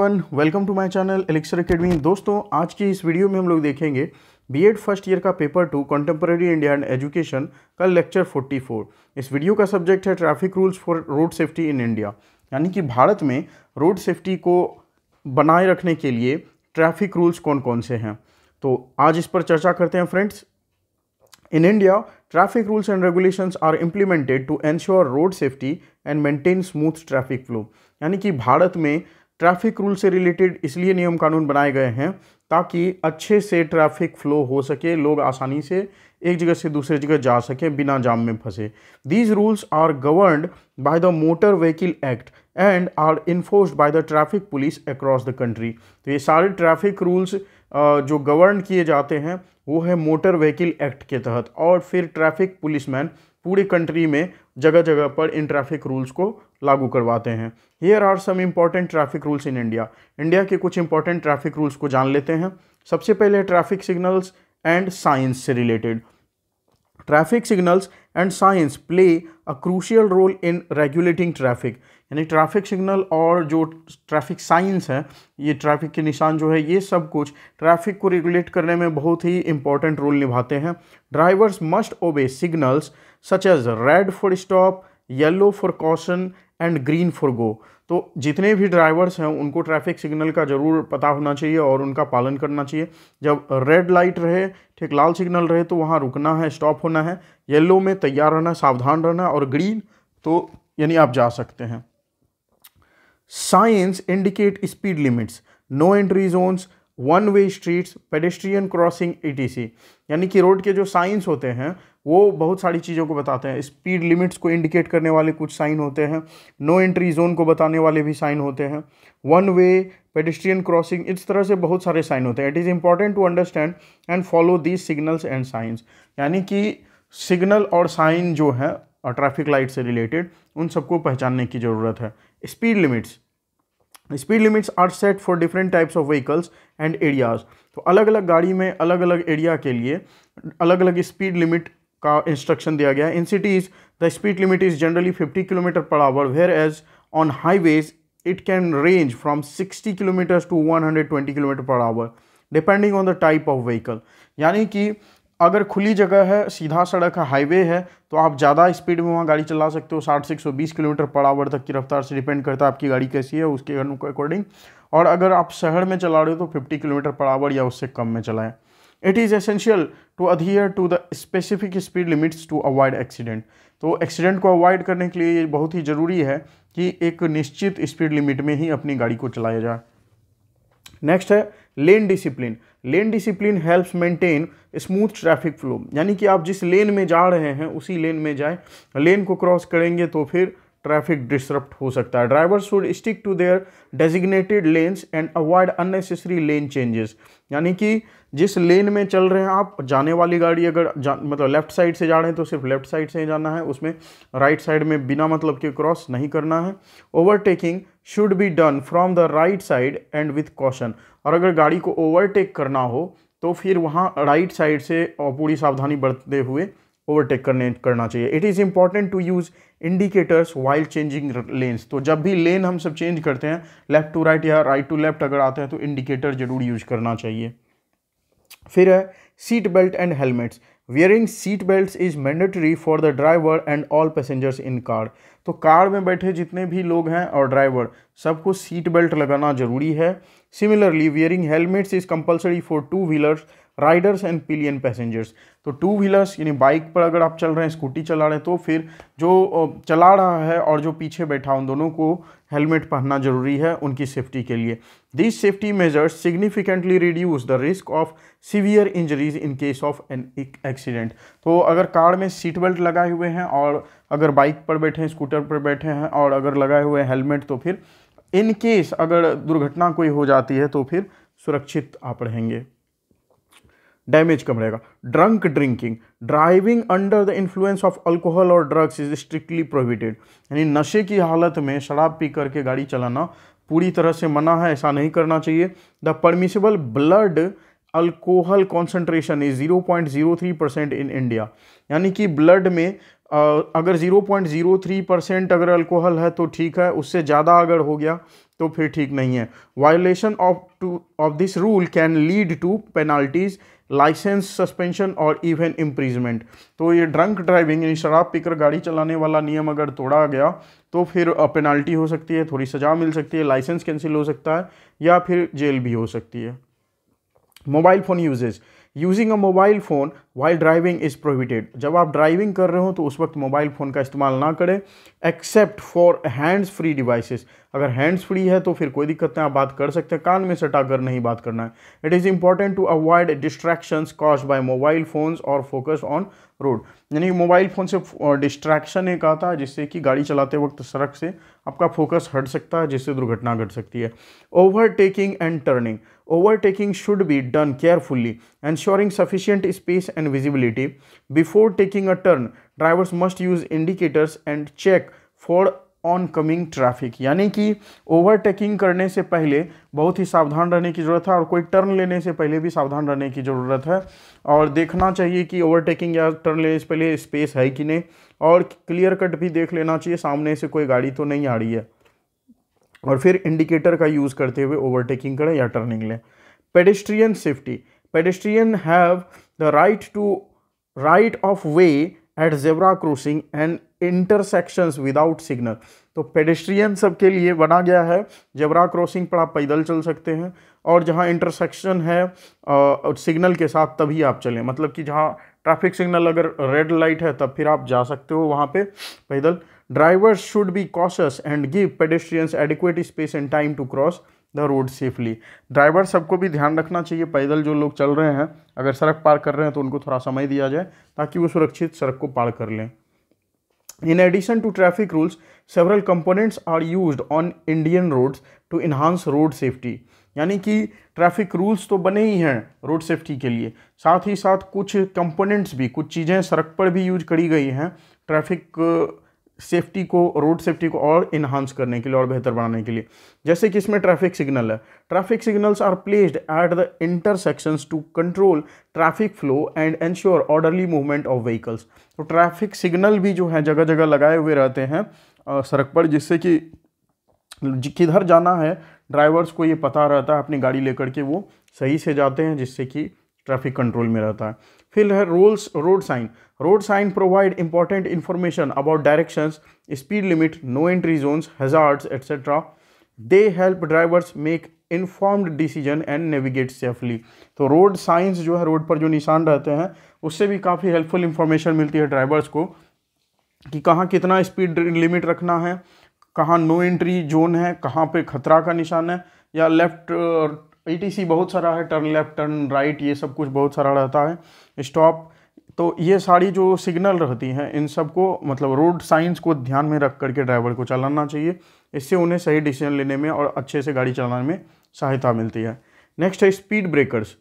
one welcome to my channel Elixir academy दोस्तों आज की इस वीडियो में हम लोग देखेंगे बीएड फर्स्ट ईयर का paper two contemporary India and education का लेक्चर 44 इस वीडियो का सब्जेक्ट है traffic rules for road safety in India यानी कि भारत में रोड सेफ्टी को बनाए रखने के लिए ट्रैफिक रूल्स कौन कौन से हैं तो आज इस पर चर्चा करते हैं friends in India traffic rules and regulation are implemented to ensure road safety and maintain smooth traffic flow यानी कि भारत में ट्रैफिक रूल से रिलेटेड इसलिए नियम कानून बनाए गए हैं ताकि अच्छे से ट्रैफिक फ्लो हो सके लोग आसानी से एक जगह से दूसरे जगह जा सकें बिना जाम में फंसे these rules are governed by the motor vehicle act and are enforced by the traffic police across the country तो ये सारे ट्रैफिक रूल्स जो गवर्न किए जाते हैं वो है मोटर व्हीकल एक्ट के तहत और फिर ट्रैफिक पुलिसमैन पूरी कंट्री में जगह जगह पर इन ट्रैफिक रूल्स को लागू करवाते हैं here are some important traffic rules in India India के कुछ इंपॉर्टेंट ट्रैफिक रूल्स को जान लेते हैं सबसे पहले ट्रैफिक सिग्नल्स एंड साइंस से related traffic signals and signs play a crucial role in regulating traffic यानी ट्रैफिक सिग्नल और जो ट्रैफिक साइंस है ये ट्रैफिक के निशान जो है ये सब कुछ ट्रैफिक को रेगुलेट करने में बहुत ही इंपॉर्टेंट रोल निभाते हैं drivers must obey signals such as red for stop yellow for caution and green for go तो जितने भी ड्राइवर्स हैं उनको ट्रैफिक सिग्नल का ज़रूर पता होना चाहिए और उनका पालन करना चाहिए जब रेड लाइट रहे ठीक लाल सिग्नल रहे तो वहाँ रुकना है स्टॉप होना है येलो में तैयार रहना सावधान रहना और ग्रीन तो यानी आप जा सकते हैं signs indicate speed limits no entry zones one way streets pedestrian crossing etc यानी कि रोड के जो साइंस होते हैं वो बहुत सारी चीज़ों को बताते हैं स्पीड लिमिट्स को इंडिकेट करने वाले कुछ साइन होते हैं नो एंट्री जोन को बताने वाले भी साइन होते हैं वन वे पेडिस्ट्रियन क्रॉसिंग इस तरह से बहुत सारे साइन होते हैं it is important to understand and follow these signals and signs यानी कि सिग्नल और साइन जो है ट्रैफिक लाइट से रिलेटेड उन सबको पहचानने की ज़रूरत है speed limits speed limits are set for different types of vehicles and areas तो अलग अलग गाड़ी में अलग अलग एरिया के लिए अलग अलग स्पीड लिमिट का इंस्ट्रक्शन दिया गया in cities the speed limit is generally 50 kilometer per hour whereas on highways range from sixty kilometers 60 one hundred 120 kilometer per hour depending on the type of vehicle यानी कि अगर खुली जगह है सीधा सड़क है हाईवे है तो आप ज़्यादा स्पीड में वहाँ गाड़ी चला सकते हो साठ से एक सौ बीस किलोमीटर पर आवर तक की रफ्तार से डिपेंड करता है आपकी गाड़ी कैसी है उसके अकॉर्डिंग और अगर आप शहर में चला रहे हो तो फिफ्टी किलोमीटर पर आवर या उससे कम में चलाएँ it is essential to adhere to the specific speed limits to avoid accident तो एक्सीडेंट को अवॉइड करने के लिए ये बहुत ही ज़रूरी है कि एक निश्चित स्पीड लिमिट में ही अपनी गाड़ी को चलाया जाए नेक्स्ट है lane discipline lane discipline helps maintain smooth traffic flow यानी कि आप जिस लेन में जा रहे हैं उसी लेन में जाएं लेन को क्रॉस करेंगे तो फिर ट्रैफिक डिसरप्ट हो सकता है driver should stick to their designated lanes and avoid unnecessary lane changes यानी कि जिस लेन में चल रहे हैं आप जाने वाली गाड़ी अगर जा, मतलब लेफ्ट साइड से जा रहे हैं तो सिर्फ लेफ्ट साइड से ही जाना है उसमें राइट साइड में बिना मतलब के क्रॉस नहीं करना है overtaking should be done from the right side and with caution और अगर गाड़ी को ओवरटेक करना हो तो फिर वहाँ राइट साइड से पूरी सावधानी बरतते हुए ओवरटेक करने करना चाहिए it is important to use indicators while changing lanes तो जब भी लेन हम सब चेंज करते हैं लेफ़्ट टू राइट या राइट टू लेफ़्ट अगर आते हैं तो इंडिकेटर ज़रूर यूज करना चाहिए फिर है seat belt and helmets wearing seat belt is mandatory for the driver and all passengers in car तो कार में बैठे जितने भी लोग हैं और ड्राइवर सबको सीट बेल्ट लगाना जरूरी है similarly wearing helmets is compulsory for two wheelers riders and pillion passengers तो टू व्हीलर्स यानी बाइक पर अगर आप चल रहे हैं स्कूटी चला रहे हैं तो फिर जो चला रहा है और जो पीछे बैठा उन दोनों को हेलमेट पहनना जरूरी है उनकी सेफ्टी के लिए these safety measures significantly reduce the risk of severe injuries in case of an accident तो अगर कार में सीट बेल्ट लगाए हुए हैं और अगर बाइक पर बैठे हैं स्कूटर पर बैठे हैं और अगर लगाए हुए हेलमेट तो फिर इन केस अगर दुर्घटना कोई हो जाती है तो फिर सुरक्षित आप रहेंगे डैमेज कम रहेगा drunk drinking driving under the influence of alcohol और ड्रग्स इज स्ट्रिक्टली प्रोहिबिटेड यानी नशे की हालत में शराब पी करके गाड़ी चलाना पूरी तरह से मना है ऐसा नहीं करना चाहिए the permissible blood alcohol concentration is zero point zero three percent in India यानी कि ब्लड में अगर zero point zero three percent अगर अल्कोहल है तो ठीक है उससे ज़्यादा अगर हो गया तो फिर ठीक नहीं है violation of to of this rule can lead to penalties license suspension और इवन इम्प्रीजमेंट तो ये ड्रंक ड्राइविंग यानी शराब पीकर गाड़ी चलाने वाला नियम अगर तोड़ा गया तो फिर पेनाल्टी हो सकती है थोड़ी सज़ा मिल सकती है लाइसेंस कैंसिल हो सकता है या फिर जेल भी हो सकती है mobile phone usage using a mobile phone while driving is prohibited जब आप ड्राइविंग कर रहे हो तो उस वक्त मोबाइल फ़ोन का इस्तेमाल ना करें except for hands free devices अगर हैंड्स फ्री है तो फिर कोई दिक्कत नहीं आप बात कर सकते हैं कान में सटा कर नहीं बात करना है it is important to avoid distractions caused by mobile phones और फोकस ऑन रोड यानी मोबाइल फ़ोन से डिस्ट्रैक्शन एक आता है जिससे कि गाड़ी चलाते वक्त सड़क से आपका फोकस हट सकता है जिससे दुर्घटना घट सकती है overtaking and turning overtaking should be done carefully ensuring sufficient space and visibility before taking a turn drivers must use indicators and check for oncoming traffic यानी कि ओवरटेकिंग करने से पहले बहुत ही सावधान रहने की ज़रूरत है और कोई टर्न लेने से पहले भी सावधान रहने की ज़रूरत है और देखना चाहिए कि ओवरटेकिंग या टर्न लेने से पहले स्पेस है कि नहीं और क्लियर कट भी देख लेना चाहिए सामने से कोई गाड़ी तो नहीं आ रही है और फिर इंडिकेटर का यूज़ करते हुए ओवरटेकिंग करें या टर्निंग लें pedestrian safety pedestrian have the right to right of way at zebra crossing and intersections without signal तो पेडेस्ट्रियन सबके लिए बना गया है जेवरा क्रॉसिंग पर आप पैदल चल सकते हैं और जहाँ इंटरसेक्शन है सिग्नल के साथ तभी आप चलें मतलब कि जहाँ ट्रैफिक सिग्नल अगर रेड लाइट है तब फिर आप जा सकते हो वहाँ पे पैदल drivers should be cautious and give pedestrians adequate space and time to cross the road safely driver सबको भी ध्यान रखना चाहिए पैदल जो लोग चल रहे हैं अगर सड़क पार कर रहे हैं तो उनको थोड़ा समय दिया जाए ताकि वो सुरक्षित सड़क को पार कर लें in addition to traffic rules several components are use on Indian roads to enhance road safety यानी कि ट्रैफिक रूल्स तो बने ही हैं रोड सेफ्टी के लिए साथ ही साथ कुछ कंपोनेंट्स भी कुछ चीज़ें सड़क पर भी यूज करी गई हैं ट्रैफिक सेफ्टी को रोड सेफ्टी को और इन्हांस करने के लिए और बेहतर बनाने के लिए जैसे कि इसमें ट्रैफिक सिग्नल है traffic signals are placed at the intersections to control traffic flow and ensure orderly movement of vehicles तो ट्रैफिक सिग्नल भी जो है जगह जगह लगाए हुए रहते हैं सड़क पर जिससे कि किधर जाना है ड्राइवर्स को ये पता रहता है अपनी गाड़ी लेकर के वो सही से जाते हैं जिससे कि ट्रैफिक कंट्रोल में रहता है फिर है roles road sign road sign provide important information about directions speed limit no entry zones hazards etcetera they help drivers make informed decision and navigate safely तो रोड साइंस जो है रोड पर जो निशान रहते हैं उससे भी काफ़ी हेल्पफुल इंफॉर्मेशन मिलती है ड्राइवर्स को कि कहाँ कितना स्पीड लिमिट रखना है कहाँ नो एंट्री जोन है कहाँ पे खतरा का निशान है या लेफ्ट ई e बहुत सारा है टर्न लेफ्ट टर्न राइट ये सब कुछ बहुत सारा रहता है स्टॉप तो ये सारी जो सिग्नल रहती हैं इन सब को मतलब रोड साइंस को ध्यान में रख करके ड्राइवर को चलाना चाहिए इससे उन्हें सही डिसीजन लेने में और अच्छे से गाड़ी चलाने में सहायता मिलती है नेक्स्ट है speed breakers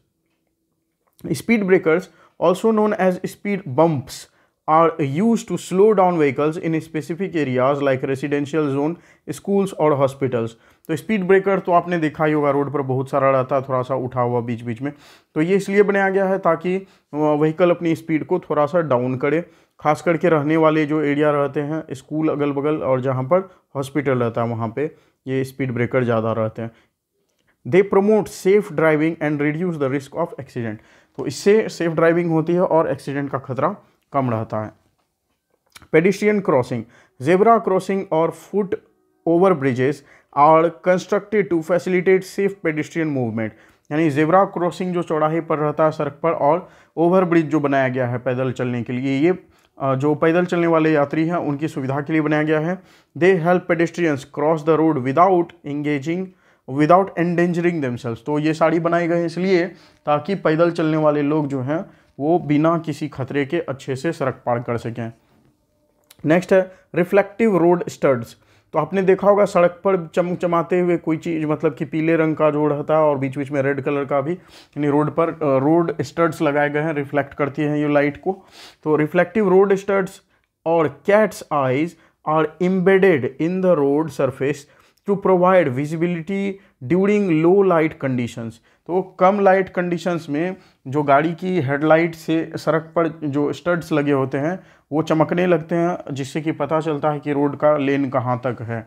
speed breakers also known as speed bumps are use to slow down vehicles in specific areas like residential zone schools और हॉस्पिटल्स तो स्पीड ब्रेकर तो आपने देखा ही होगा रोड पर बहुत सारा रहता है थोड़ा सा उठा हुआ बीच बीच में तो ये इसलिए बनाया गया है ताकि व्हीकल अपनी स्पीड को थोड़ा सा डाउन करे खास करके रहने वाले जो एरिया रहते हैं स्कूल अगल बगल और जहाँ पर हॉस्पिटल रहता है वहाँ पर ये स्पीड ब्रेकर ज़्यादा रहते हैं they promote safe driving and reduce the risk of accident तो इससे सेफ ड्राइविंग होती है और एक्सीडेंट का खतरा कम रहता है पेडिस्ट्रियन क्रॉसिंग जेबरा क्रॉसिंग और foot over bridges are constructed to facilitate safe pedestrian movement यानी जेबरा क्रॉसिंग जो चौड़ाहे पर रहता है सड़क पर और ओवरब्रिज जो बनाया गया है पैदल चलने के लिए ये जो पैदल चलने वाले यात्री हैं उनकी सुविधा के लिए बनाया गया है they help pedestrians cross the road without engaging without endangering themselves तो ये साड़ी बनाई गए इसलिए ताकि पैदल चलने वाले लोग जो हैं वो बिना किसी खतरे के अच्छे से सड़क पार कर सकें नेक्स्ट है रिफ्लेक्टिव रोड स्टड्स तो आपने देखा होगा सड़क पर चमचमाते हुए कोई चीज़ मतलब कि पीले रंग का जो रहता है और बीच बीच में रेड कलर का भी यानी रोड पर रोड स्टड्स लगाए गए हैं रिफ्लेक्ट करती हैं ये लाइट को तो रिफ्लेक्टिव रोड स्टड्स और cat's eyes are embedded in the road surface to provide visibility during low light conditions तो कम लाइट कंडीशंस में जो गाड़ी की हेडलाइट से सड़क पर जो स्टड्स लगे होते हैं वो चमकने लगते हैं जिससे कि पता चलता है कि रोड का लेन कहाँ तक है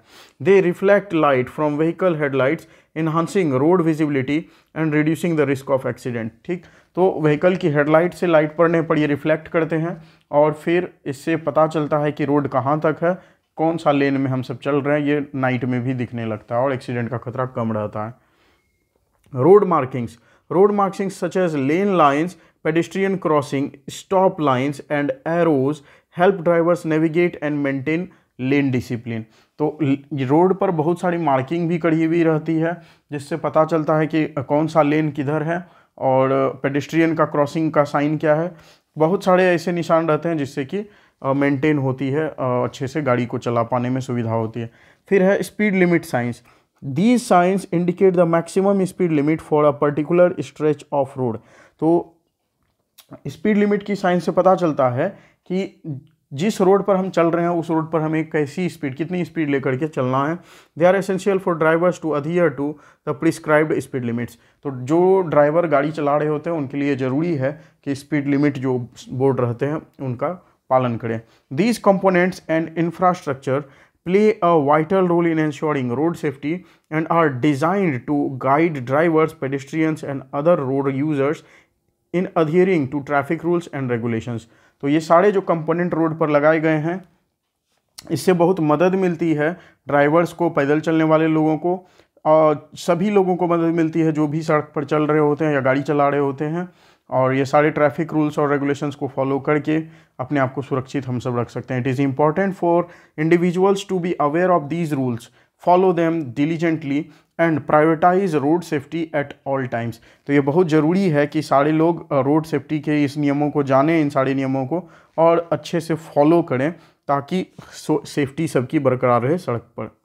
they reflect light from vehicle headlights enhancing road visibility and reducing the risk of accident ठीक तो व्हीकल की हेडलाइट से लाइट पड़ने पर ये रिफ्लेक्ट करते हैं और फिर इससे पता चलता है कि रोड कहाँ तक है कौन सा लेन में हम सब चल रहे हैं ये नाइट में भी दिखने लगता है और एक्सीडेंट का खतरा कम रहता है road markings road markings such as lane lines pedestrian crossing stop lines and arrows help drivers navigate and maintain lane discipline तो रोड पर बहुत सारी मार्किंग भी करी हुई रहती है जिससे पता चलता है कि कौन सा लेन किधर है और पेडिस्ट्रियन का क्रॉसिंग का साइन क्या है बहुत सारे ऐसे निशान रहते हैं जिससे कि मेंटेन होती है अच्छे से गाड़ी को चला पाने में सुविधा होती है फिर है speed limit signs these signs indicate the maximum speed limit for a particular stretch of road तो स्पीड लिमिट की साइंस से पता चलता है कि जिस रोड पर हम चल रहे हैं उस रोड पर हमें कैसी स्पीड कितनी स्पीड लेकर के चलना है they are essential for drivers to adhere to the prescribed speed limits तो जो ड्राइवर गाड़ी चला रहे होते हैं उनके लिए ज़रूरी है कि स्पीड लिमिट जो बोर्ड रहते हैं उनका पालन करें these components and infrastructure play a vital role in ensuring road safety and are designed to guide drivers pedestrians and other road users in adhering to traffic rules and regulations तो ये सारे जो component road पर लगाए गए हैं इससे बहुत मदद मिलती है ड्राइवर्स को पैदल चलने वाले लोगों को और सभी लोगों को मदद मिलती है जो भी सड़क पर चल रहे होते हैं या गाड़ी चला रहे होते हैं और ये सारे ट्रैफिक रूल्स और रेगुलेशंस को फॉलो करके अपने आप को सुरक्षित हम सब रख सकते हैं it is important for individuals to be aware of these rules follow them diligently and prioritize road safety at all times तो ये बहुत ज़रूरी है कि सारे लोग रोड सेफ्टी के इस नियमों को जानें इन सारे नियमों को और अच्छे से फॉलो करें ताकि सेफ्टी सबकी बरकरार रहे सड़क पर